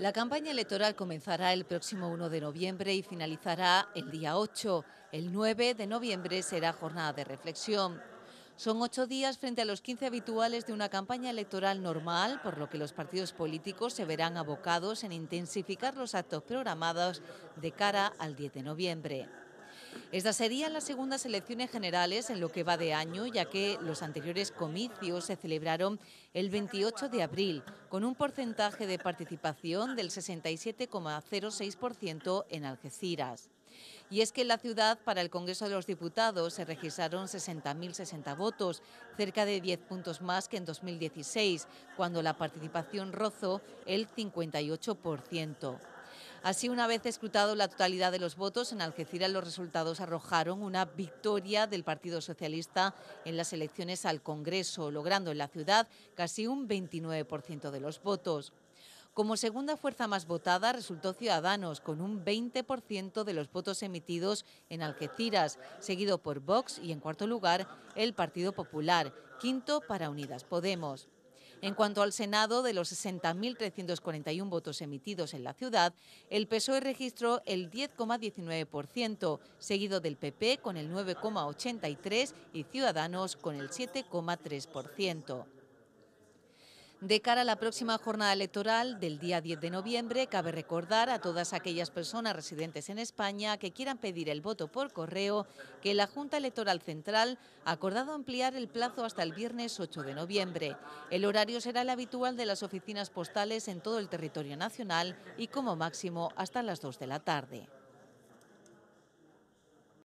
La campaña electoral comenzará el próximo 1 de noviembre y finalizará el día 8. El 9 de noviembre será jornada de reflexión. Son ocho días frente a los 15 habituales de una campaña electoral normal, por lo que los partidos políticos se verán abocados en intensificar los actos programados de cara al 10 de noviembre. Esta serían las segundas elecciones generales en lo que va de año, ya que los anteriores comicios se celebraron el 28 de abril, con un porcentaje de participación del 67,06% en Algeciras. Y es que en la ciudad para el Congreso de los Diputados se registraron 60.060 votos, cerca de 10 puntos más que en 2016, cuando la participación rozó el 58%. Así, una vez escrutado la totalidad de los votos, en Algeciras los resultados arrojaron una victoria del Partido Socialista en las elecciones al Congreso, logrando en la ciudad casi un 29% de los votos. Como segunda fuerza más votada resultó Ciudadanos, con un 20% de los votos emitidos en Algeciras, seguido por Vox y, en cuarto lugar, el Partido Popular, quinto para Unidas Podemos. En cuanto al Senado, de los 60.341 votos emitidos en la ciudad, el PSOE registró el 10,19%, seguido del PP con el 9,83% y Ciudadanos con el 7,3%. De cara a la próxima jornada electoral del día 10 de noviembre, cabe recordar a todas aquellas personas residentes en España que quieran pedir el voto por correo que la Junta Electoral Central ha acordado ampliar el plazo hasta el viernes 8 de noviembre. El horario será el habitual de las oficinas postales en todo el territorio nacional y como máximo hasta las 2 de la tarde.